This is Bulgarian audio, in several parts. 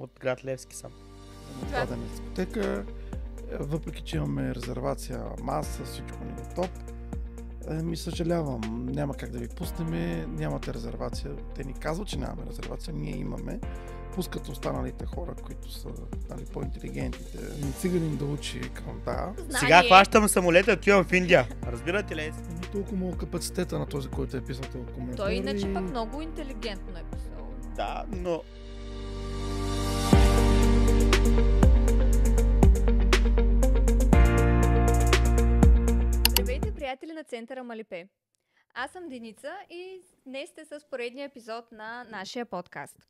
от град Левски съм. Това да не дискотека, е въпреки че имаме резервация, маса, всичко ни е топ. Е, ми съжалявам, няма как да ви пуснем, нямате резервация. Те ни казват, че нямаме резервация, ние имаме. Пускат останалите хора, които са нали, по-интелигентите. Не циганин да учи към да. Сега хващам самолета отивам в Индия. Разбирате ли? Не толкова много капацитета на този, който е писал толкова коментар. Той иначе пък много интелигентно е писал. Да, но приятели на Центъра Малипе. Аз съм Деница и днес сте с поредния епизод на нашия подкаст.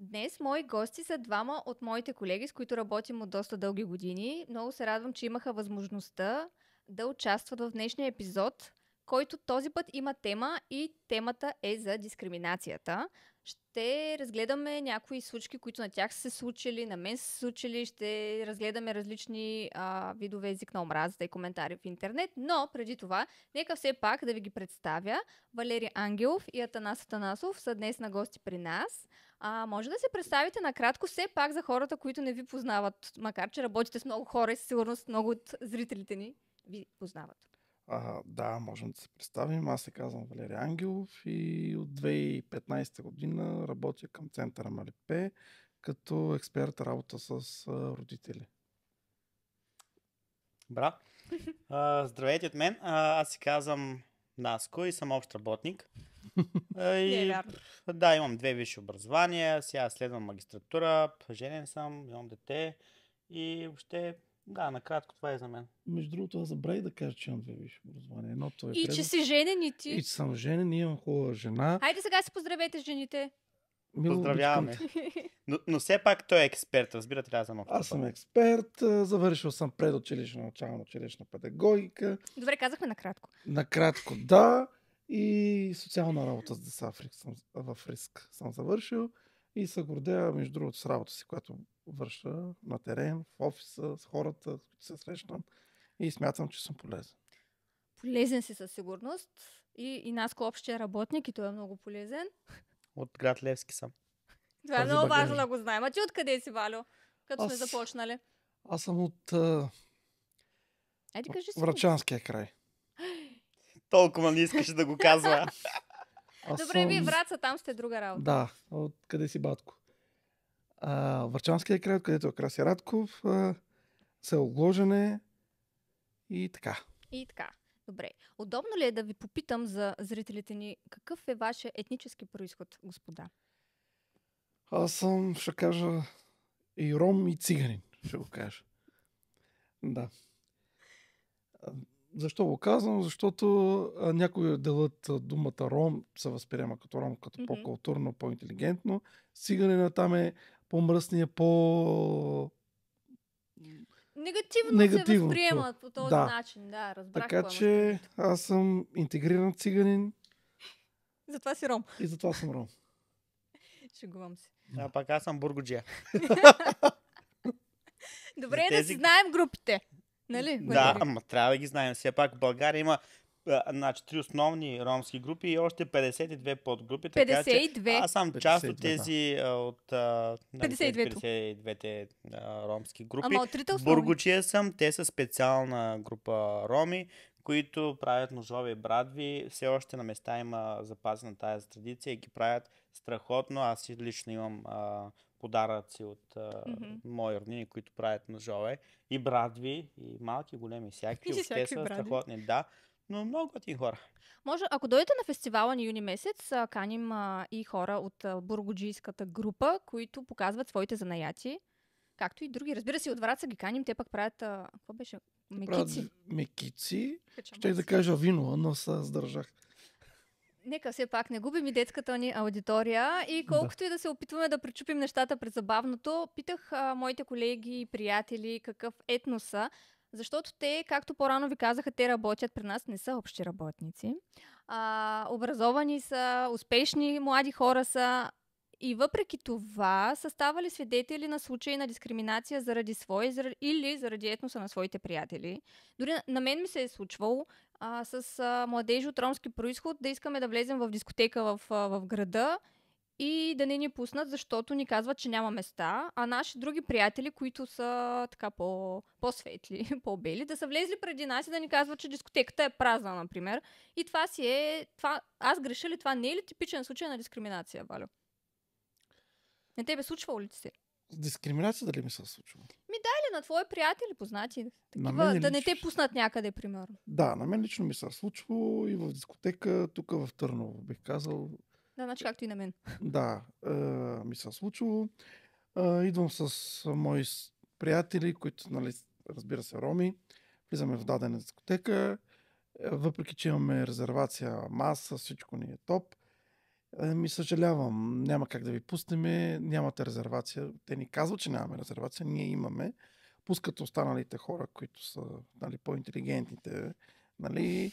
Днес мои гости са двама от моите колеги, с които работим от доста дълги години. Много се радвам, че имаха възможността да участват в днешния епизод, който този път има тема и темата е за дискриминацията ще разгледаме някои случки, които на тях са се случили, на мен са се случили, ще разгледаме различни а, видове език на омразата и коментари в интернет, но преди това, нека все пак да ви ги представя. Валери Ангелов и Атанас Атанасов са днес на гости при нас. А, може да се представите накратко все пак за хората, които не ви познават, макар че работите с много хора и със сигурност много от зрителите ни ви познават. А, да, можем да се представим. Аз се казвам Валерий Ангелов и от 2015 година работя към центъра Малипе като експерт работа с родители. Бра. А, здравейте от мен. А, аз се казвам Наско и съм общ работник. А, и, е да, имам две висши образования, сега следвам магистратура, женен съм, имам дете и въобще да, накратко това е за мен. Между другото, аз забрави да кажа, че имам две висше образование. Едното е и че си женен и ти. И че съм женен и имам хубава жена. Хайде сега се поздравете с жените. Мило Поздравяваме. Но, но все пак той е експерт, разбирате ли, аз съм Аз съм експерт, завършил съм предучилищна, начална училищна педагогика. Добре, казахме накратко. Накратко, да. И социална работа с деца в риск, съм, в риск съм завършил. И се гордея, между другото, с работа си, която върша на терен, в офиса, с хората, с които се срещам. И смятам, че съм полезен. Полезен си със сигурност. И, и Наско общия работник, и той е много полезен. От град Левски съм. Това е много важно да го знаем. А ти откъде си, Валю? Като аз, сме започнали. Аз съм от... А... кажи си. Врачанския край. Толкова не искаш да го казва. Аз Добре, съм... вие враца, там сте друга работа. Да, от къде си батко. Върчанския край, където е Краси Радков, а, село Гложене и така. И така. Добре. Удобно ли е да ви попитам за зрителите ни, какъв е вашия етнически происход, господа? Аз съм, ще кажа, и ром, и циганин, ще го кажа. Да. Защо го казвам? Защото някои делят думата ром, се възприема като ром, като mm-hmm. по-културно, по-интелигентно. Сиганина там е по-мръсния, по... Негативно, Негативно се възприемат по този да. начин, да, разбрах. Така че аз съм интегриран циганин. Затова си ром. И затова съм ром. Шегувам се. А пак аз съм бургоджия. Добре тези... да си знаем групите. Нали? Да, ама трябва да ги знаем. Все пак в България има значи, три основни ромски групи и още 52 подгрупи. 52? Така, че аз съм част от тези от а, 52-те а, ромски групи. Ама от трите основни. Бургучия съм, те са специална група роми, които правят ножове и брадви. Все още на места има запазена тази традиция и ги правят страхотно. Аз лично имам а, подаръци от а, mm-hmm. мои роднини, които правят ножове. И брадви, и малки, големи, всяки. И всякакви са страхотни, да. Но много ти хора. Може, ако дойдете на фестивала ни юни месец, каним а, и хора от бургоджийската група, които показват своите занаяти. Както и други. Разбира се, от Враца ги каним, те пък правят... А, какво беше? Мекици. Правят мекици. Ще да кажа вино, но се сдържах нека все пак не губим и детската ни аудитория. И колкото да. и да се опитваме да причупим нещата пред забавното, питах а, моите колеги и приятели какъв етноса, Защото те, както по-рано ви казаха, те работят при нас, не са общи работници. А, образовани са, успешни млади хора са. И въпреки това са ставали свидетели на случаи на дискриминация заради свои или заради етноса на своите приятели. Дори на мен ми се е случвало а, с а, младежи от ромски происход да искаме да влезем в дискотека в, а, в града и да не ни пуснат, защото ни казват, че няма места, а наши други приятели, които са така по, по-светли, по-бели, да са влезли преди нас и да ни казват, че дискотеката е празна, например. И това си е... Това, аз греша ли това? Не е ли типичен случай на дискриминация, Валю? Не тебе случвало ли ти се? Дискриминация дали ми се случва? Ми да, ли на твои приятели, познати. Такива, да лично... не те пуснат някъде, примерно. Да, на мен лично ми се е случва и в дискотека, тук в Търново, бих казал. Да, значи както и на мен. Да, е, ми се е случва. Е, идвам с мои приятели, които, нали, разбира се, роми. Влизаме в дадена дискотека. Е, въпреки, че имаме резервация, маса, всичко ни е топ. Е, ми съжалявам, няма как да ви пуснеме, нямате резервация. Те ни казват, че нямаме резервация, ние имаме. Пускат останалите хора, които са нали, по-интелигентните. Нали,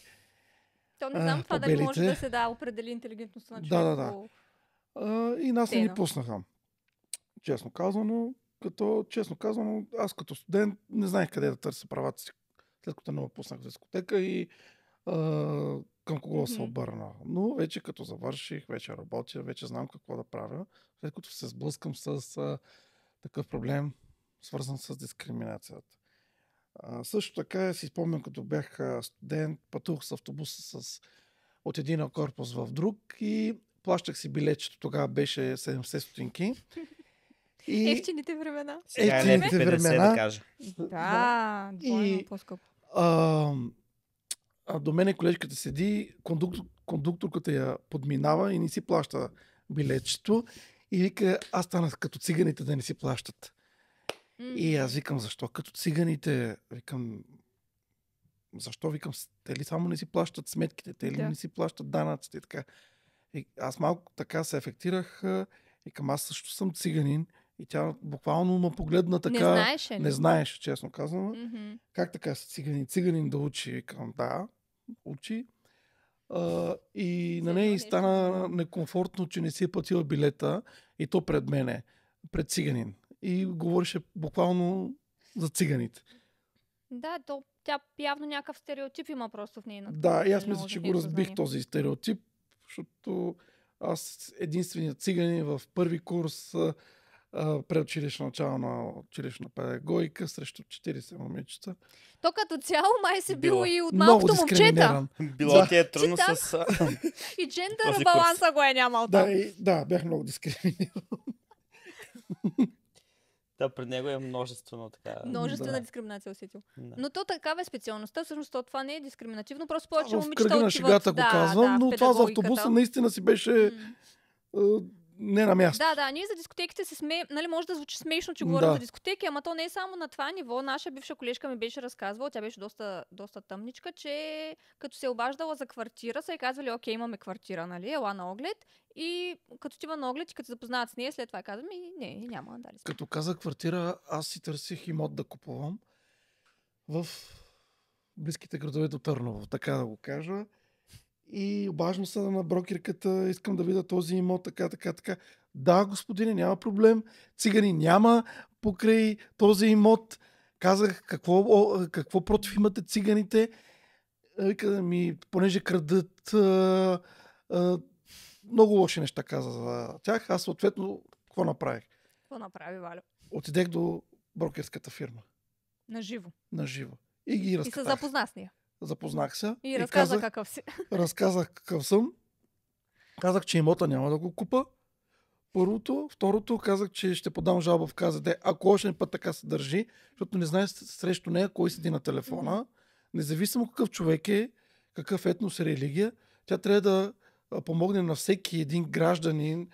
То не е, знам а, това дали може да се да определи интелигентността на човек. Да, да, да. По... А, е, и нас не ни пуснаха. Честно казано, като, честно казано, аз като студент не знаех къде да търся правата си, след като не ме пуснах в дискотека и а, към кого mm-hmm. се обърна. Но вече като завърших, вече работя, вече знам какво да правя, след като се сблъскам с а, такъв проблем, свързан с дискриминацията. А, също така си спомням, като бях студент, пътувах с автобуса с, от един корпус в друг и плащах си билетчето, тогава беше 70 стотинки. И... Ефтините времена. Е ефтините времена. да кажа. Да, да. И, по-скъпо а, до мене колежката седи, кондуктор, кондукторката я подминава и не си плаща билетчето и вика, аз станах като циганите да не си плащат. И аз викам, защо като циганите? Викам, защо? Викам, те ли само не си плащат сметките, те ли да. не си плащат данъците и така. И аз малко така се ефектирах и към аз също съм циганин. И тя буквално ме погледна така. Не знаеше. Не знаеше, честно казвам. Mm-hmm. Как така си циганин? Циганин да учи. Викам, да очи. А, и на нея и стана некомфортно, че не си е платила билета и то пред мене, пред циганин. И говореше буквално за циганите. Да, то тя явно някакъв стереотип има просто в нейната. Да, и аз нали, мисля, че го разбих този стереотип, защото аз единственият циганин в първи курс предучилищна, начална училищна педагогика срещу 40 момичета. То като цяло май се било, било и от малкото момчета. Било да. ти е трудно с... и джендър баланса го е нямал да, И, да, бях много дискриминиран. Да, при него е множествено така. Множествена да. дискриминация усетил. Да. Но то такава е специалността, всъщност то това не е дискриминативно, просто повече момичета. В кръга на шегата го да, да, но това за автобуса наистина си беше mm не на място. Да, да, ние за дискотеките се сме, нали, може да звучи смешно, че говорим да. за дискотеки, ама то не е само на това ниво. Наша бивша колежка ми беше разказвала, тя беше доста, доста тъмничка, че като се е обаждала за квартира, са и казвали, окей, имаме квартира, нали, ела на оглед. И като отива на оглед и като се запознаят с нея, след това казвам, и не, няма, да сме. Като каза квартира, аз си търсих имот да купувам в близките градове до Търново, така да го кажа и обажно се на брокерката, искам да видя този имот, така, така, така. Да, господине, няма проблем. Цигани няма покрай този имот. Казах, какво, о, какво против имате циганите? Е, вика, ми, понеже крадат а, е, а, е, много лоши неща каза за тях. Аз съответно, какво направих? Какво направи, Валя? Отидех до брокерската фирма. Наживо. Наживо. И ги разкатах. И се запозна с нея. Запознах се. И, и разказа казах, какъв си. Разказах какъв съм. Казах, че имота няма да го купа. Първото. Второто казах, че ще подам жалба в КЗД, ако още път така се държи, защото не знае срещу нея кой седи на телефона. Независимо какъв човек е, какъв етнос е религия, тя трябва да помогне на всеки един гражданин,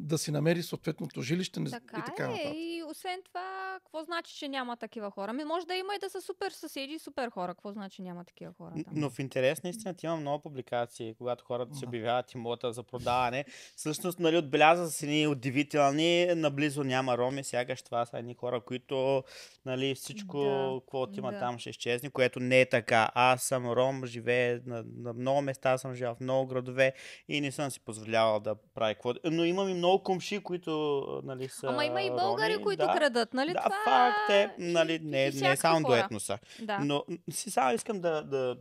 да си намери съответното жилище така и така е, нататък. И освен това, какво значи, че няма такива хора? Ми, може да има и да са супер съседи супер хора. Какво значи, че няма такива хора? Там? Но в интерес наистина ти има много публикации, когато хората се обявяват имота за продаване. Същност, нали, отбеляза се ни удивителни, наблизо няма роми, сягаш това са едни хора, които нали, всичко, да, което има да. там, ще изчезне, което не е така. Аз съм ром, живее на, на много места, съм живял в много градове и не съм си позволявал да правя какво. Но имам и много комши, които нали, са Ама има и българи, роми, които да. крадат, нали? Да, това... факт е, нали, не, не, е само до дуетно са. Да. Но си само искам да, да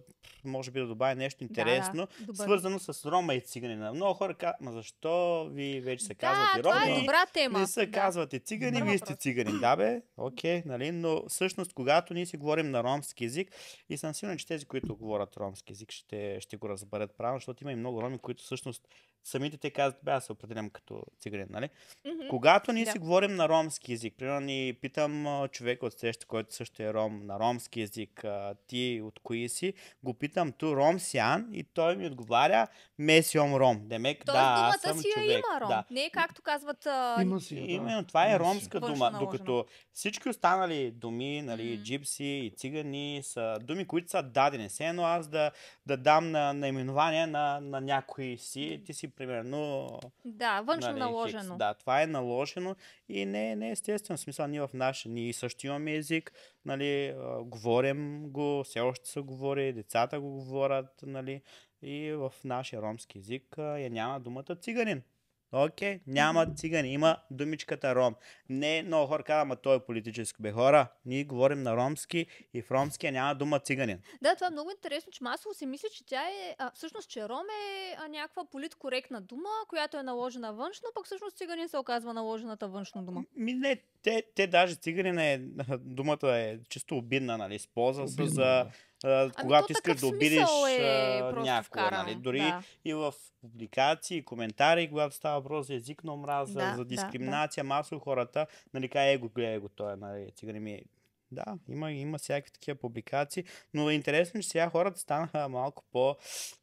може би да добавя нещо интересно, да, да. свързано с рома и циганина. Много хора казват, ма защо ви вече се казват да, и Да, Това е добра тема. Не се да. казвате цигани, вие сте цигани. Да бе, окей, okay, нали, но всъщност когато ние си говорим на ромски язик и съм сигурен, че тези, които говорят ромски язик, ще, ще го разберат правилно, защото има и много роми, които всъщност самите те казват, бе, аз се определям като цигарин, нали? Mm-hmm. Когато ние yeah. си говорим на ромски язик, примерно ни питам човека от среща, който също е ром, на ромски язик, ти от кои си, го питам ту ром сян и той ми отговаря месиом ром. Демек, Тоест, да, думата аз съм си човек. има ром. Да. Не е както казват... Има си, да. Именно, това е ромска Външно дума, докато всички останали думи, нали, mm-hmm. джипси и цигани са думи, които са дадени. Се едно аз да, да дам на наименование на, на някой си, ти си примерно... Да, външно нали, наложено. Хикс. Да, това е наложено и не, не е естествено. Смисъл, ние в наш, ние също имаме език, нали, говорим го, все още се говори, децата го говорят, нали, и в нашия ромски език я няма думата циганин. Окей, okay, няма цигани, има думичката ром. Не, е много хора казват, ама той е политически. Бе, хора, ние говорим на ромски и в ромския няма дума циганин. Да, това е много интересно, че масово се мисли, че тя е, а, всъщност, че ром е а, някаква политкоректна дума, която е наложена външно, пък всъщност циганин се оказва наложената външно дума. Ми не, те, те даже циганин е, думата е чисто обидна, нали, използва се за... Да а, ами когато то, искаш да обидиш е някого. Нали? Дори да. и в публикации, и коментари, когато става въпрос за език на омраза, да, за дискриминация, да, да. масово хората, нали, е го, гледай го той, е, нали, цигани ми е да, има, има всякакви такива публикации, но е интересно, че сега хората станаха малко по,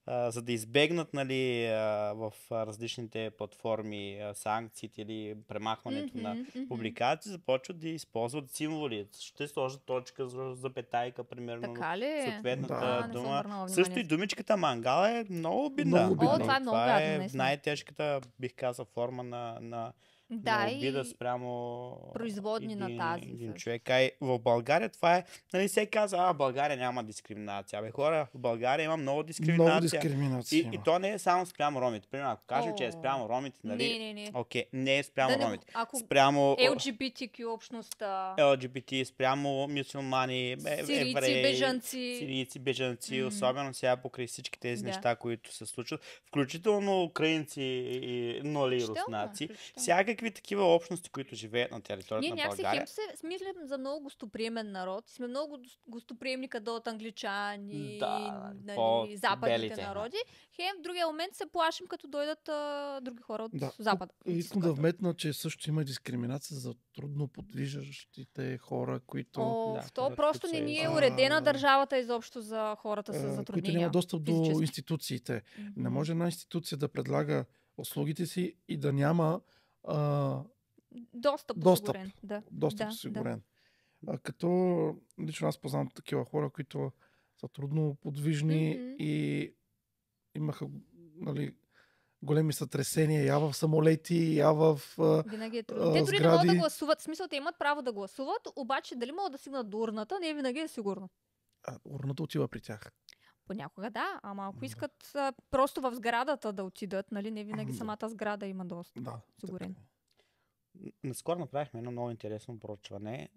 а, за да избегнат нали, а, в различните платформи а, санкциите или премахването mm-hmm, на mm-hmm. публикации, започват да използват символи. Ще сложат точка за запетайка, примерно. Така ли? Е? Съответната да. дума. Също и думичката мангала е много обидна. Много обидна. О, това е много това е най-тежката, бих казал, форма на, на да, на обида и... спрямо производни един, на тази. Един човек. Ай, в България това е, нали се казва, а, България няма дискриминация. Бе, хора, в България има много дискриминация. Много дискриминация и, и то не е само спрямо ромите. Примерно, ако кажем, О, че е спрямо ромите, нали? Не, не, не. Окей, okay, не е спрямо да, ромите. Ако... Спрямо... LGBTQ общността. LGBT, спрямо мюсюлмани, е, е, евреи. Сирийци, бежанци. Сирийци, бежанци, mm-hmm. особено сега покрай всички тези да. неща, които се случват. Включително украинци и, нали, руснаци. Всяка някакви такива общности, които живеят на територията Ние, на България. Ние някакси хем се смислим за много гостоприемен народ. Сме много гостоприемни къде от англичани, да, нали, западните белите. народи. Хем в другия момент се плашим, като дойдат а, други хора от да. запада. Искам да вметна, че също има дискриминация за трудно подвижащите хора, които... О, да, то хора, просто не ни е уредена а, държавата изобщо за хората с затруднения. Които няма достъп физически. до институциите. Mm-hmm. Не може една институция да предлага услугите си и да няма а, доста Достъп, да. Достъп да, сигурен. Да. А, като лично аз познавам такива хора, които са трудно подвижни mm-hmm. и имаха нали, големи сътресения, я в самолети, я в а, Винаги е трудно. Те дори сгради. не могат да гласуват. В смисъл, те имат право да гласуват, обаче дали могат да стигнат до урната, не е винаги е сигурно. А, урната отива при тях. Понякога да, ама ако искат а, просто в сградата да отидат, нали, не винаги ами самата сграда има доста. Да. Сигурен. Е. Наскоро направихме едно много интересно проучване,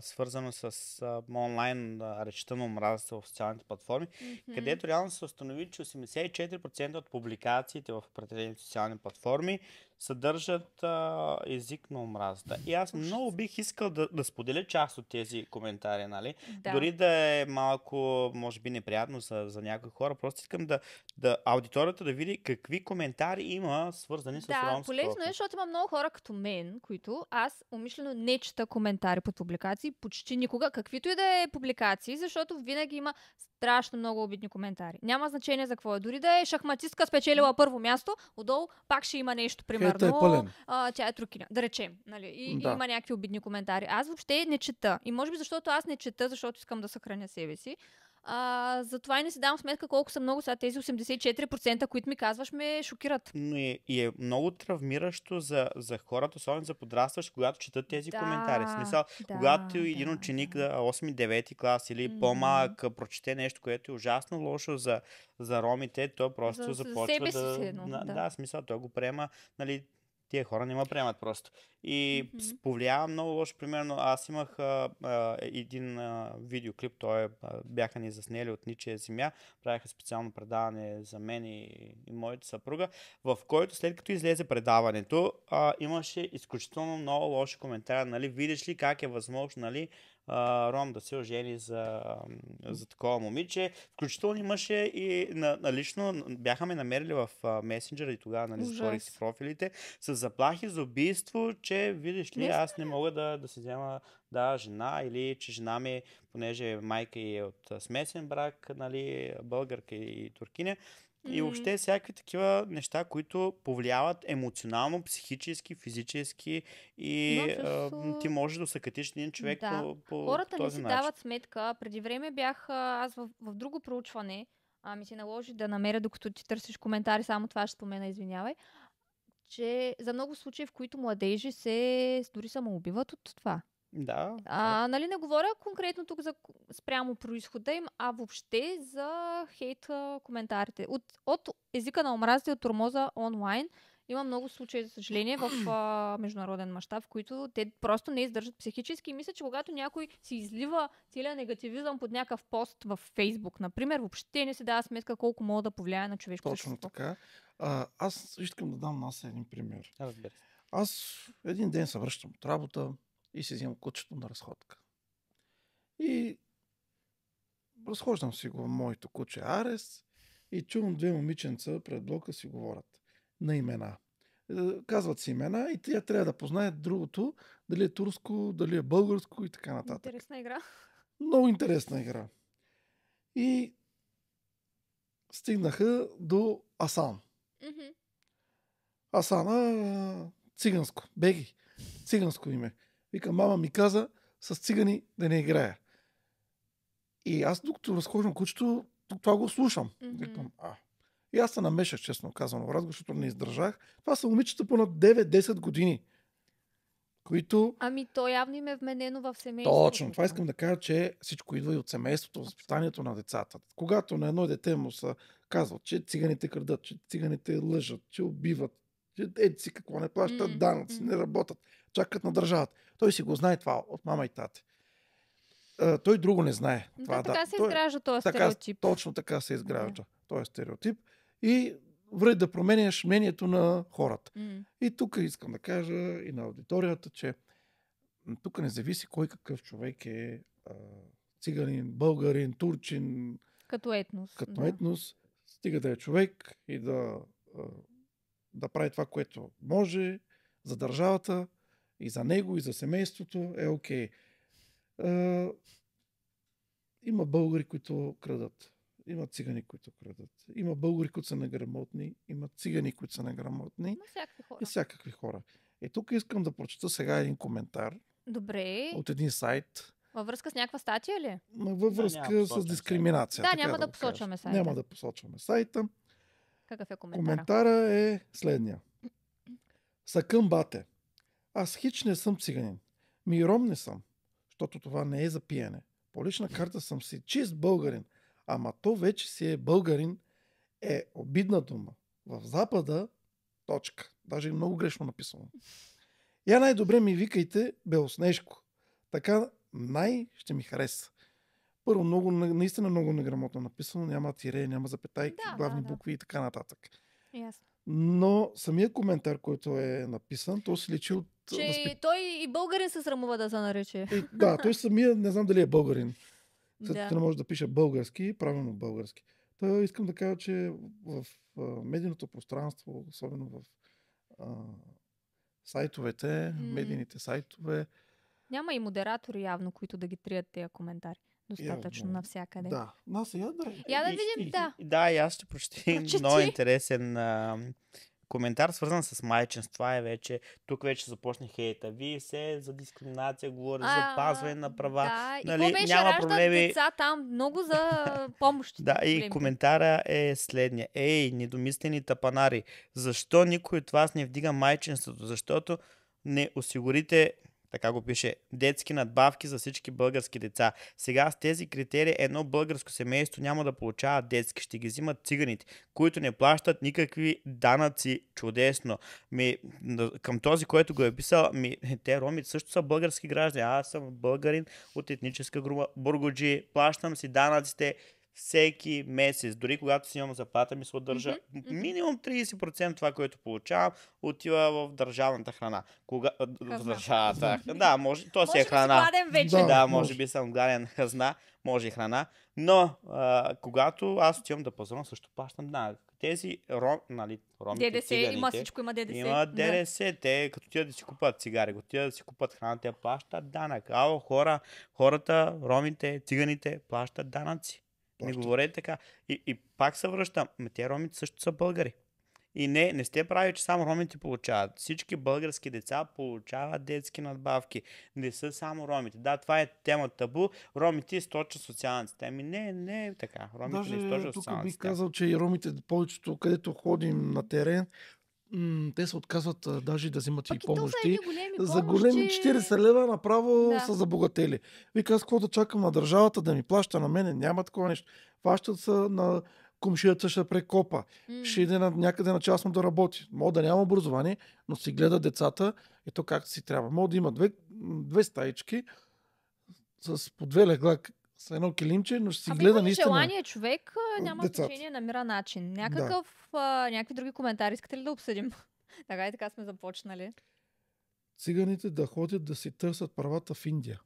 свързано с а, онлайн а, речта на омразата в социалните платформи, mm-hmm. където реално се установи, че 84% от публикациите в определени социални платформи съдържат а, език на омразата. И аз много бих искал да, да споделя част от тези коментари, нали? Да. Дори да е малко, може би, неприятно за, за някои хора, просто искам да, да аудиторията да види какви коментари има свързани да, с ромското. Да, полезно е, защото има много хора като мен, които аз умишлено не чета коментари под публикации, почти никога, каквито и да е публикации, защото винаги има страшно много обидни коментари. Няма значение за какво е. Дори да е шахматистка спечелила първо място, отдолу пак ще има нещо, примерно примерно, е, е пълен. А, тя е трукиня, да речем. Нали? И, да. и има някакви обидни коментари. Аз въобще не чета. И може би защото аз не чета, защото искам да съхраня себе си. А, затова и не си давам сметка колко са много сега тези 84%, които ми казваш, ме шокират. Но и, и е много травмиращо за, за хората, особено за подрастваш, когато четат тези да, коментари. Смисъл, да, когато да, един ученик, да. 8-9 клас или mm-hmm. по-малък, прочете нещо, което е ужасно лошо за, за ромите, то просто за, започва за себе да, си едно, да... Да, смисъл, той го приема, нали, тия хора не ме приемат просто. И mm-hmm. повлиява много лошо. Примерно, аз имах а, а, един а, видеоклип, той а, бяха ни заснели от Ничия земя, правиха специално предаване за мен и, и моята съпруга, в който след като излезе предаването, а, имаше изключително много лоши коментари, нали, видиш ли как е възможно, нали, а, Ром да се ожени за, за такова момиче. Включително имаше и на, на лично, бяхаме намерили в месенджера и тогава, нали, затворих си профилите, с заплахи за убийство, че че видиш ли, аз не мога да, да си взема да, жена или че жена ми, понеже майка е от смесен брак, нали, българка и туркиня, и въобще всякакви такива неща, които повлияват емоционално, психически, физически и а, ти можеш да съкатиш един човек да. по, по Хората този не си начин. дават сметка. Преди време бях аз в, в друго проучване, а, ми се наложи да намеря, докато ти търсиш коментари, само това ще спомена, извинявай че за много случаи, в които младежи се дори самоубиват от това. Да. А, нали не говоря конкретно тук за спрямо происхода им, а въобще за хейт коментарите. От, от езика на омразите от тормоза онлайн – има много случаи, за съжаление, в а, международен мащаб, в които те просто не издържат психически. И мисля, че когато някой си излива целият негативизъм под някакъв пост в Фейсбук, например, въобще не се дава сметка колко мога да повлияе на човешко Точно същество. така. А, аз искам да дам нас един пример. Разбира се. Аз един ден се връщам от работа и си взимам кучето на разходка. И разхождам си го моето куче Арес и чувам две момиченца пред блока си говорят на имена. Е, казват си имена и тя трябва да познаят другото, дали е турско, дали е българско и така нататък. Интересна игра. Много интересна игра. И стигнаха до Асан. Асана е, циганско. Беги. Циганско име. Вика, мама ми каза с цигани да не играя. И аз докато разхождам кучето, това го слушам. Викам, а, и аз се намешах, честно казвам, в разговор, защото не издържах. Това са момичета по над 9-10 години. Които... Ами то явно им е вменено в семейството. Точно, това искам да кажа, че всичко идва и от семейството, възпитанието на децата. Когато на едно дете му са казват, че циганите крадат, че циганите лъжат, че убиват, че деци какво не плащат mm-hmm. данъци, не работят, чакат на държавата. Той си го знае това от мама и тате. той друго не знае. Това, да, така да. се изгражда този стереотип. точно така се изгражда yeah. този стереотип и вред да променяш мнението на хората. Mm. И тук искам да кажа и на аудиторията, че тук не зависи кой какъв човек е а, циганин, българин, турчин. Като етнос. Като да. етнос. Стига да е човек и да, а, да прави това, което може за държавата и за него, и за семейството е окей. Okay. има българи, които крадат. Има цигани, които крадат. Има българи, които са неграмотни. Има цигани, които са неграмотни. Има всякакви хора. И всякакви хора. Е, тук искам да прочета сега един коментар. Добре. От един сайт. Във връзка с някаква статия ли? Във връзка да, с дискриминация. Да, няма да, да посочваме сайта. Няма да посочваме сайта. Какъв е коментара? Коментара е следния. Сакъм бате. Аз хич не съм циганин. Миром не съм, защото това не е за пиене. По лична карта съм си чист българин, Ама то вече си е българин е обидна дума. В Запада точка. Даже е много грешно написано. Я най-добре ми викайте Белоснежко. Така най ще ми хареса. Първо, много, наистина много неграмотно написано. Няма тире, няма запетайки, да, главни да, да. букви и така нататък. Ясно. Но самия коментар, който е написан, то се личи от... Че възпит... той и българин се срамува да се нарече. И, да, той самия, не знам дали е българин след като да. не може да пише български, правилно български. Та искам да кажа, че в медийното пространство, особено в а, сайтовете, mm. медийните сайтове. Няма и модератори явно, които да ги трият тези коментари. Достатъчно явно. навсякъде. Да. Нас я да. Я да видим, и, да. И, да, и аз ще прочетим много интересен а, коментар, свързан с майчинство. Това е вече, тук вече започне хейта. Вие се за дискриминация, говори за пазване на права. Да, нали, и няма проблеми. деца там много за помощ. да, и коментара е следния. Ей, недомислени тапанари, защо никой от вас не вдига майчинството? Защото не осигурите така го пише. Детски надбавки за всички български деца. Сега с тези критерии едно българско семейство няма да получава детски. Ще ги взимат циганите, които не плащат никакви данъци. Чудесно. Ми, към този, който го е писал, ми, те роми също са български граждани. Аз съм българин от етническа група. Бургоджи, плащам си данъците всеки месец, дори когато си имам заплата, ми се отдържа mm-hmm. минимум 30% това, което получавам, отива в държавната храна. Кога... В държавата. Да, може, то си е храна. вече. Да, да, може би съм гладен хазна, може и храна. Но, а, когато аз отивам да пазарувам, също плащам данък. Тези ром, нали, ромите, ДДС, циганите, има всичко, има ДДС. Има ДДС, да. те като тия да си купат цигари, като тия да си купат храна, те плащат данък. Ало, хора, хората, ромите, циганите плащат данъци. Не говорете така. И, и пак се връщам. Ме те ромите също са българи. И не, не сте прави, че само ромите получават. Всички български деца получават детски надбавки. Не са само ромите. Да, това е тема табу. Ромите източат социалната система. Ами не, не е така. Ромите Даже не източат социалната система. Тук бих казал, че и ромите, повечето, където ходим на терен, м- те се отказват а, даже да взимат Пък и помощи. За големи 40 лева направо да. са забогатели. Вика, аз какво да чакам на държавата да ми плаща на мене? Няма такова нещо. Плащат се на комшията ще прекопа, mm. ще иде на, някъде на частно да работи. Мога да няма образование, но си гледа децата и то както си трябва. Мога да има две, две стаички с по две легла с едно килимче, но ще си ами а, гледа наистина. желание човек, няма децата. значение, намира начин. Някакъв, да. а, някакви други коментари искате ли да обсъдим? така и така сме започнали. Циганите да ходят да си търсят правата в Индия.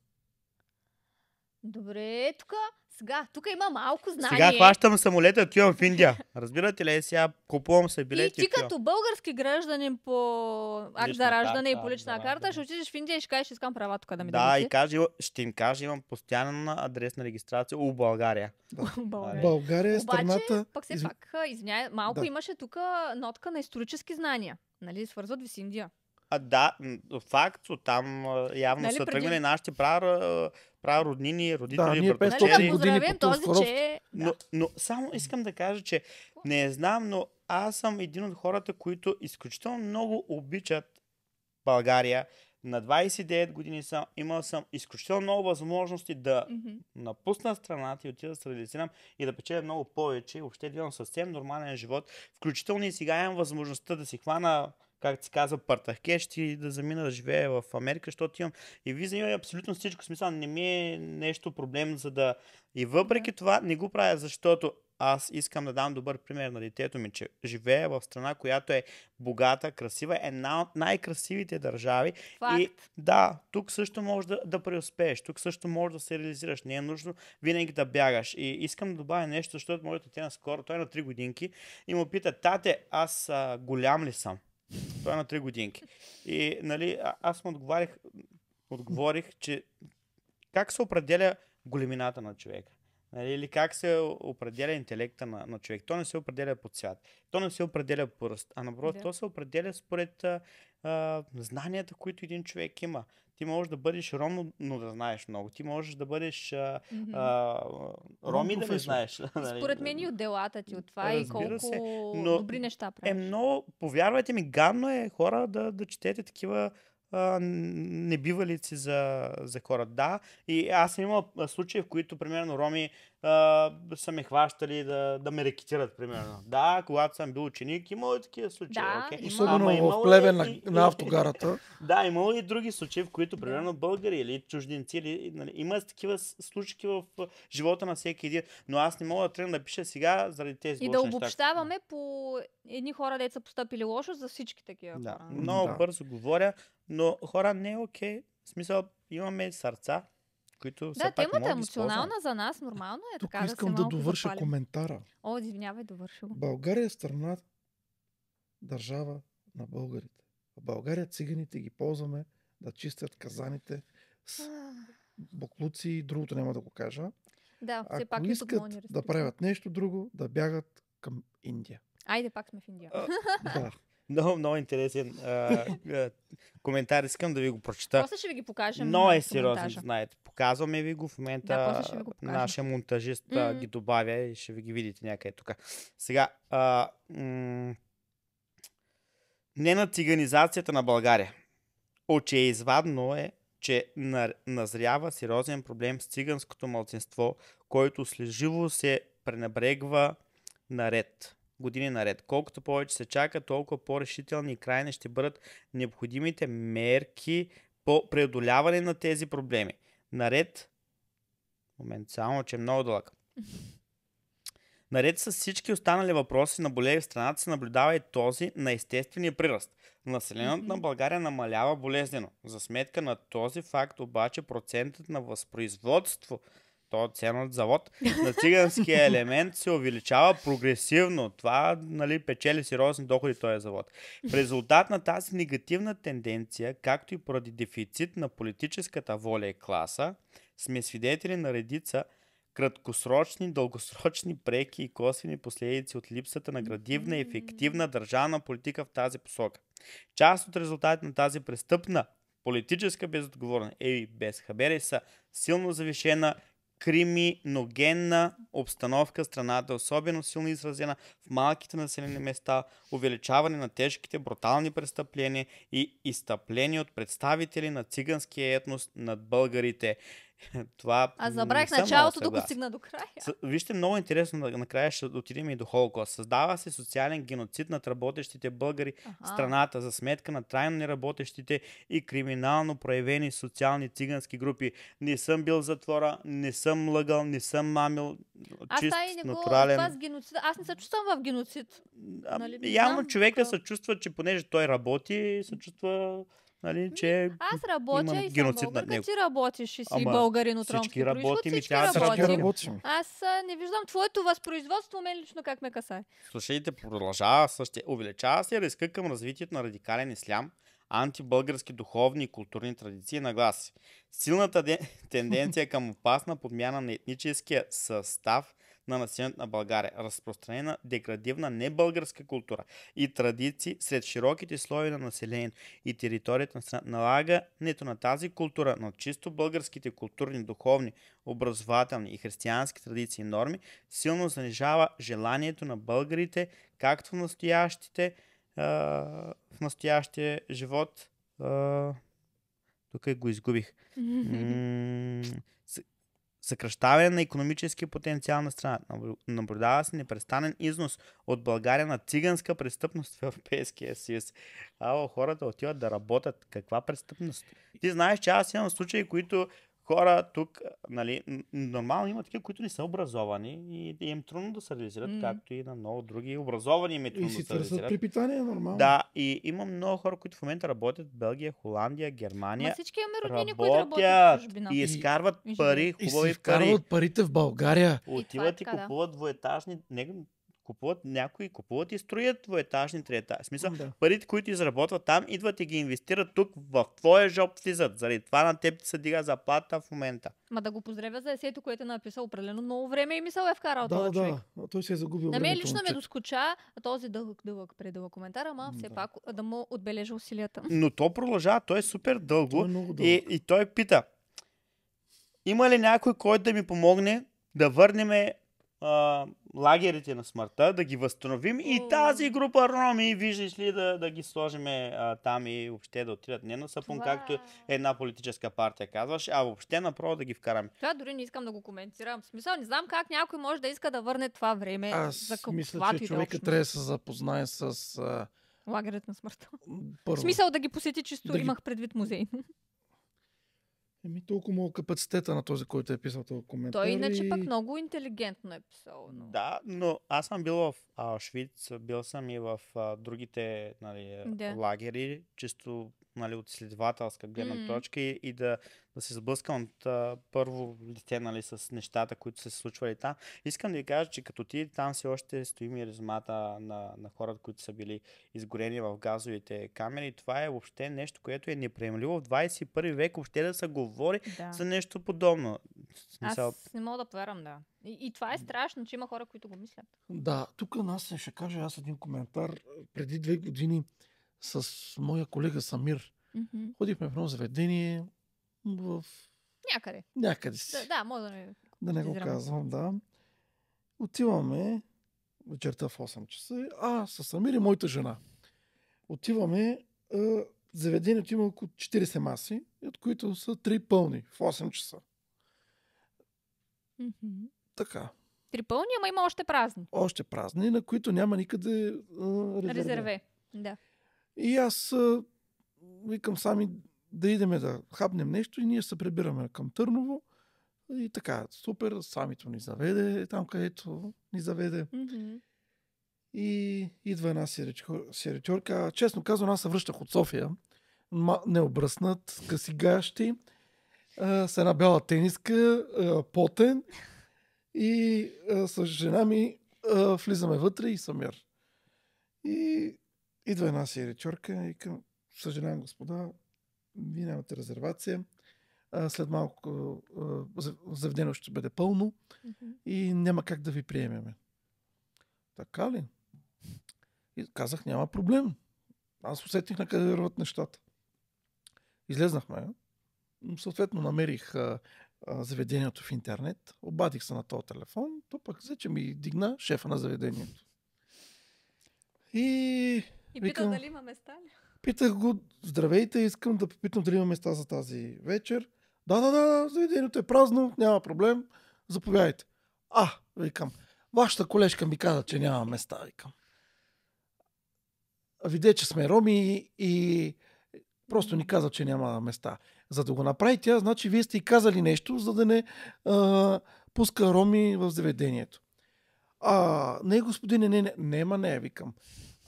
Добре, тук, сега, тук има малко знание. Сега хващам самолета отивам в Индия. Разбирате ли, е, сега купувам се билети. И ти като български гражданин по акт за раждане и по лична да, карта, да. ще отидеш в Индия и ще кажеш, искам права тук да ми Да, и кажи, ще им кажа, имам постоянна адресна регистрация у България. България. България е страната... Обаче, пък все пак, извиняй, малко да. имаше тук нотка на исторически знания. Нали, свързват ви с Индия. А, да, факт, там явно нали, са преди... тръгнали нашите прара. Правя роднини, родители, да, ние Да, нали, години по този, че... Но, но само искам да кажа, че не знам, но аз съм един от хората, които изключително много обичат България. На 29 години съм, имал съм изключително много възможности да mm-hmm. напусна страната и отида да се реализирам и да печеля много повече. Въобще да имам съвсем нормален живот. Включително и сега имам възможността да си хвана как ти казва, партахкещ и да замина да живее в Америка, защото имам и виза имам абсолютно всичко. Смисъл, не ми е нещо проблем за да... И въпреки това не го правя, защото аз искам да дам добър пример на детето ми, че живее в страна, която е богата, красива, една от най-красивите държави. Факт. И да, тук също можеш да, да преуспееш, тук също можеш да се реализираш. Не е нужно винаги да бягаш. И искам да добавя нещо, защото моето дете наскоро, той е на 3 годинки и му пита, тате, аз а, голям ли съм? Той е на 3 годинки. И нали, а- аз му отговорих, че как се определя големината на човека? Нали, или как се определя интелекта на, на човек. То не се определя по цвят, то не се определя по ръст, а напротив, да. то се определя според а, а, знанията, които един човек има. Ти можеш да бъдеш ром, но да знаеш много. Ти можеш да бъдеш а, а, ром и да не знаеш. Нали, според мен и от делата ти, от това и колко се, но, добри неща е правиш. Е много, повярвайте ми, гадно е хора да, да четете такива а, небивалици за, за хора. Да, и аз съм имал случаи, в които, примерно, роми а, са ме хващали да, да ме рекетират, примерно. Да, когато съм бил ученик, имало и такива случаи. Да, okay? Особено Ама, в плеве на, и, на автогарата. да, имало и други случаи, в които, примерно, българи или чужденци, или, нали, има такива случки в живота на всеки един, но аз не мога да тръгна да пиша сега заради тези И да обобщаваме по едни хора, деца постъпили лошо за всички такива да. хора. Много да. бързо говоря. Но хора, не е окей. В смисъл, имаме сърца, които да, темата е емоционална за нас, нормално е Тук така искам да искам да, довърша коментара. О, извинявай, довърша го. България е страна, държава на българите. В България циганите ги ползваме да чистят казаните с буклуци и другото няма да го кажа. Да, все Ако пак искат да правят нещо друго, да бягат към Индия. Айде, пак сме в Индия. А, да. Много, много интересен а, а, коментар. Искам да ви го прочета. После ще ви ги покажем. Но е сериозен, знаете. Показваме ви го в момента. Да, го нашия монтажист mm-hmm. ги добавя и ще ви ги видите някъде тук. Сега, а, м- не на циганизацията на България. Очеизвадно е, е, че назрява сериозен проблем с циганското малцинство, който слеживо се пренебрегва наред години наред. Колкото повече се чака, толкова по-решителни и крайни ще бъдат необходимите мерки по преодоляване на тези проблеми. Наред, момент само, че е много дълъг. Наред с всички останали въпроси на болели в страната се наблюдава и този на естествения приръст. Населението mm-hmm. на България намалява болезнено. За сметка на този факт обаче процентът на възпроизводство то ценът завод на циганския елемент се увеличава прогресивно. Това нали, печели сериозни доходи този завод. В резултат на тази негативна тенденция, както и поради дефицит на политическата воля и класа, сме свидетели на редица краткосрочни, дългосрочни, преки и косвени последици от липсата на градивна и ефективна държавна политика в тази посока. Част от резултатите на тази престъпна политическа безотговорна е и безхабери са силно завишена криминогенна обстановка в страната, особено силно изразена в малките населени места, увеличаване на тежките брутални престъпления и изтъпление от представители на циганския етнос над българите. Това Аз забравих началото, докато стигна до края. Вижте, много интересно, накрая ще отидем и до Холокост. Създава се социален геноцид над работещите българи ага. страната за сметка на трайно неработещите и криминално проявени социални цигански групи. Не съм бил в затвора, не съм лъгал, не съм мамил. Аз чист, не натурален... с геноцид. Аз не се чувствам в геноцид. А, нали, явно знам, човека какво? се чувства, че понеже той работи, се чувства нали, че Аз работя и съм българка, него. ти работиш и си Ама, българин от ромски работим, происход, всички аз работим. работим. Аз не виждам твоето възпроизводство, мен лично как ме касае. Слушайте, продължава съще, увеличава се риска към развитието на радикален ислям, антибългарски духовни и културни традиции на гласи. Силната тенденция към опасна подмяна на етническия състав – на населението на България, разпространена деградивна небългарска култура и традиции сред широките слои на населението и територията на страната. Налагането на тази култура на чисто българските културни, духовни, образователни и християнски традиции и норми силно занижава желанието на българите, както в настоящите в настоящия живот. Тук го изгубих. съкръщаване на економически потенциал на страната. Наблюдава се непрестанен износ от България на циганска престъпност в Европейския съюз. Ало, хората отиват да работят. Каква престъпност? Ти знаеш, че аз имам случаи, които хора тук, нали, нормално има такива, които не са образовани и им е трудно да се реализират, mm-hmm. както и на много други образовани им е трудно и си да се реализират. припитание, нормално. Да, и има много хора, които в момента работят в Белгия, Холандия, Германия. Ма всички имаме родини, които работят в И изкарват и пари, хубави и си пари. парите в България. Отиват е и, и купуват да. двоетажни, не, купуват някои, купуват и строят двоетажни, триетажни. В смисъл, да. парите, които изработват там, идват и ги инвестират тук, в твоя жоп слизат. Заради това на теб ти се дига заплата в момента. Ма да го поздравя за есето, което е написал определено много време и мисъл е вкарал да, този да. човек. той се е загубил. На мен лично ме доскоча този дълъг, дълъг предълъг коментар, ама все да. пак да му отбележа усилията. Но то продължава, той е супер дълго той е дълго. И, и той пита, има ли някой, който да ми помогне да върнем а, лагерите на смъртта, да ги възстановим и тази група роми, виждаш ли, да, да ги сложиме а, там и въобще да отидат не на сапун, Това... както една политическа партия казваш, а въобще направо да ги вкараме. Това дори не искам да го коментирам. В смисъл, не знам как някой може да иска да върне това време. Аз за към, мисля, че човека трябва да се запознае с... А... Лагерът на смъртта. В смисъл да ги посети чисто, да имах ги... предвид музей. Еми, толкова много капацитета на този, който е писал този коментар. Той иначе пък много интелигентно е писал. Но... Да, но аз съм бил в Аушвиц, бил съм и в а, другите нали, да. лагери, чисто нали, от изследователска гледна mm. точка и, и да, да се сблъскам от, първо лице нали, с нещата, които се случвали там. Искам да ви кажа, че като ти там все още стои резмата на, на хората, които са били изгорени в газовите камери. Това е въобще нещо, което е неприемливо в 21 век въобще да се говори да. за нещо подобно. Смисъл... Аз не мога да повярвам, да. И, и това е страшно, че има хора, които го мислят. Да, тук аз ще кажа аз един коментар. Преди две години с моя колега Самир. Mm-hmm. Ходихме в едно заведение в... Някъде. Някъде си. Да, да може да не... Да не го казвам, да. Отиваме вечерта в 8 часа. А, с Самир и моята жена. Отиваме. Е, заведението има около 40 маси, от които са 3 пълни в 8 часа. Mm-hmm. Така. Три пълни, ама има още празни. Още празни, на които няма никъде е, резерве. резерве. Да. И аз викам сами да идеме да хапнем нещо и ние се прибираме към Търново. И така, супер, самито ни заведе е там, където ни заведе. Mm-hmm. И идва една сиречорка. Честно казвам, аз се връщах от София. Ма, необръснат, късигащи, а, с една бяла тениска, потен. И с жена ми влизаме вътре и самир. И Идва една сиричорка и към, съжалявам господа, вие нямате резервация. А, след малко заведено ще бъде пълно mm-hmm. и няма как да ви приемеме. Така ли? И казах, няма проблем. Аз усетих на къде върват нещата. Излезнахме. Съответно, намерих а, а, заведението в интернет. Обадих се на този телефон. То пък взе, че ми дигна шефа на заведението. И и пита дали има места ли? Питах го, здравейте, искам да попитам дали има места за тази вечер. Да, да, да, заведението е празно, няма проблем, заповядайте. А, викам, вашата колежка ми каза, че няма места, викам. Виде, че сме роми и просто ни каза, че няма места. За да го направи тя, значи вие сте и казали нещо, за да не а, пуска роми в заведението. А, не, господине, не, не, нема не, викам.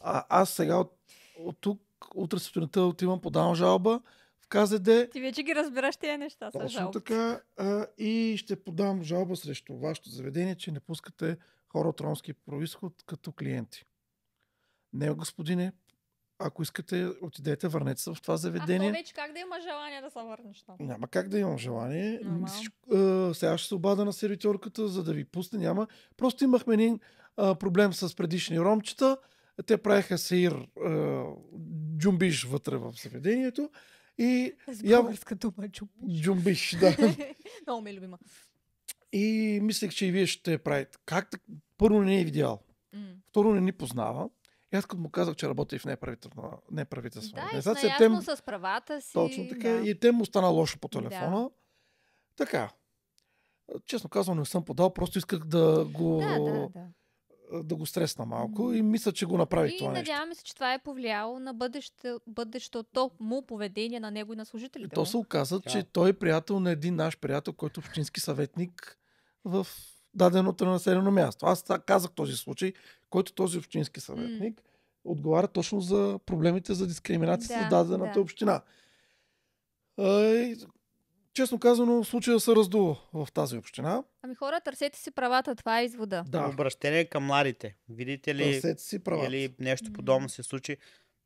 А, аз сега от, от тук, утре сутринта отивам, подавам жалба в КЗД. Ти вече ги разбираш тези неща с жалба. така. А, и ще подам жалба срещу вашето заведение, че не пускате хора от ромски происход като клиенти. Не, господине, ако искате, отидете, върнете се в това заведение. А то вече как да има желание да се върнеш там? Нали? Няма как да имам желание. Всичко, сега ще се обада на сервиторката, за да ви пусне. Няма. Просто имахме един проблем с предишни ромчета. Те правеха сеир джумбиш вътре в заведението. И С дума джумбиш. Джумбиш, да. Много ми е любима. И мислех, че и вие ще правите. Как так? Първо не е видял. Mm. Второ не ни познава. И аз като му казах, че работи в неправителствена, неправителствена да, организация. Да, тем... с правата си. Точно така. Да. И те му стана лошо по телефона. Да. Така. Честно казвам, не съм подал, просто исках да го... Да, да, да да го стресна малко и мисля, че го направи и това нещо. И надяваме се, че това е повлияло на бъдеще, бъдещето му поведение на него и на служителите То се оказа, да. че той е приятел на един наш приятел, който е общински съветник в даденото населено място. Аз казах този случай, който този общински съветник mm. отговаря точно за проблемите за дискриминация да, за дадената да. община честно казано, случая се раздува в тази община. Ами хора, търсете си правата, това е извода. Да. Обращение към младите. Видите ли, търсете си правата. или нещо подобно се случи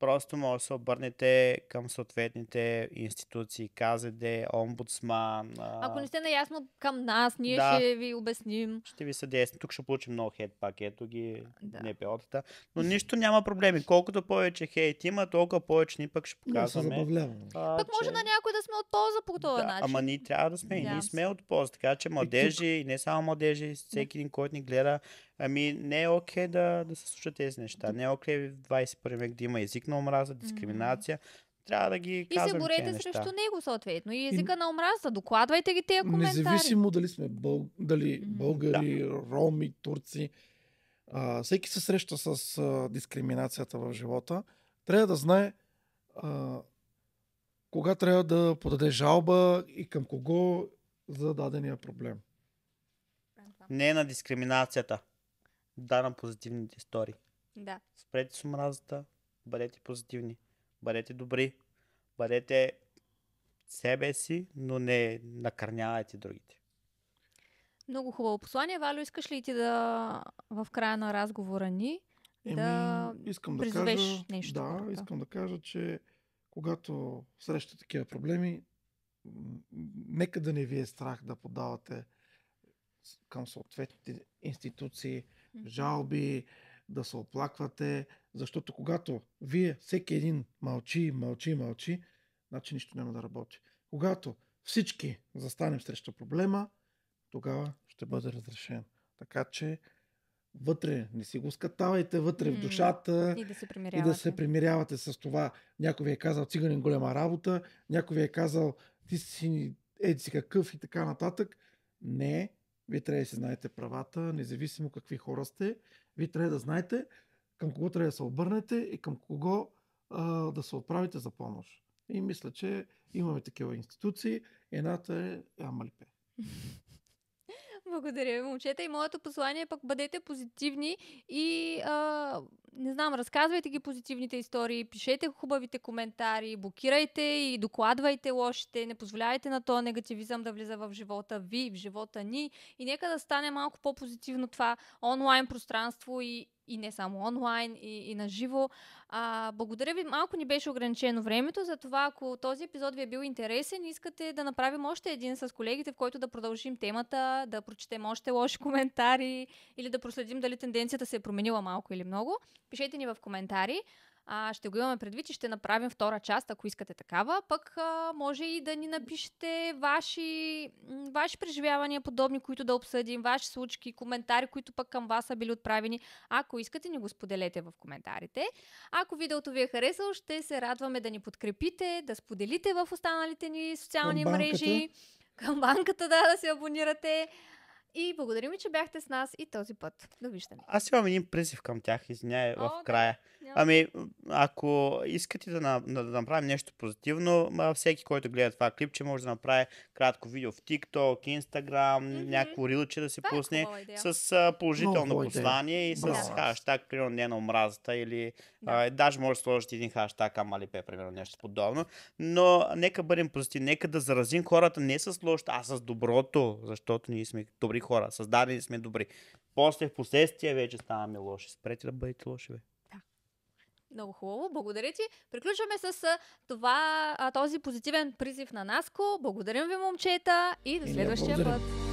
просто може да се обърнете към съответните институции, КЗД, омбудсман. А... Ако не сте наясно към нас, ние да, ще ви обясним. Ще ви съдействам. Тук ще получим много хейт пак. Ето ги да. НПО-тата. Но нищо няма проблеми. Колкото повече хейт има, толкова повече ни пък ще показваме. Но се а, пък че... може на някой да сме от полза по този да, начин. Ама ние трябва да сме. Да. Ние сме от полза. Така че младежи, и не само младежи, всеки един, който ни гледа, Ами не е окей okay да, да се случат тези неща. Не е окей okay в 21 век да има език на омраза, дискриминация. Трябва да ги И се борете срещу неща. него, съответно. И езика и... на омраза. Докладвайте ги тези коментари. Независимо дали сме бъл... дали българи, да. роми, турци, а, всеки се среща с а, дискриминацията в живота. Трябва да знае а, кога трябва да подаде жалба и към кого за дадения проблем. Не е на дискриминацията да на позитивните истории. Да. Спрете с омразата, бъдете позитивни, бъдете добри, бъдете себе си, но не накърнявайте другите. Много хубаво послание. Валю, искаш ли ти да в края на разговора ни Еми, да искам да кажа, нещо? Да, така. искам да кажа, че когато срещате такива проблеми, нека да не ви е страх да подавате към съответните институции, жалби, да се оплаквате, защото когато вие, всеки един мълчи, мълчи, мълчи, значи нищо няма да работи. Когато всички застанем срещу проблема, тогава ще бъде разрешен. Така че вътре, не си го скатавайте вътре в душата и да се примирявате, и да се примирявате с това. Някой ви е казал циганин голема работа, някой ви е казал ти си еди си какъв и така нататък. Не, вие трябва да си знаете правата, независимо какви хора сте. Вие трябва да знаете към кого трябва да се обърнете и към кого а, да се отправите за помощ. И мисля, че имаме такива институции. Едната е Амалипе. Благодаря ви, момчета. И моето послание е пък бъдете позитивни и а, не знам, разказвайте ги позитивните истории, пишете хубавите коментари, блокирайте и докладвайте лошите, не позволявайте на този негативизъм да влиза в живота ви, в живота ни и нека да стане малко по-позитивно това онлайн пространство и и не само онлайн, и, и на живо. благодаря ви, малко ни беше ограничено времето, затова ако този епизод ви е бил интересен, искате да направим още един с колегите, в който да продължим темата, да прочетем още лоши коментари или да проследим дали тенденцията се е променила малко или много, пишете ни в коментари. А, ще го имаме предвид, и ще направим втора част, ако искате такава. Пък а, може и да ни напишете ваши, ваши преживявания, подобни, които да обсъдим, ваши случки, коментари, които пък към вас са били отправени. Ако искате, ни го споделете в коментарите. Ако видеото ви е харесало, ще се радваме да ни подкрепите, да споделите в останалите ни социални мрежи. Към банката, да, да се абонирате. И благодарим ви, че бяхте с нас и този път. Довиждане. Аз имам един призив към тях, извиняй, в края. Да. Ами, ако искате да, на, да, направим нещо позитивно, всеки, който гледа това клипче, може да направи кратко видео в TikTok, Instagram, mm-hmm. някакво рилче да си това е пусне е с а, положително Много послание и с хаштаг, примерно, не на омразата или да. а, даже може да сложите един хаштаг Амалипе, примерно, нещо подобно. Но нека бъдем позитивни, нека да заразим хората не с лошото, а с доброто, защото ние сме добри хора, създадени сме добри. После в последствие вече ставаме лоши. Спрете да бъдете лоши, бе. Много хубаво, благодаря ти. Приключваме с това, този позитивен призив на Наско. Благодарим ви, момчета, и до е, следващия път.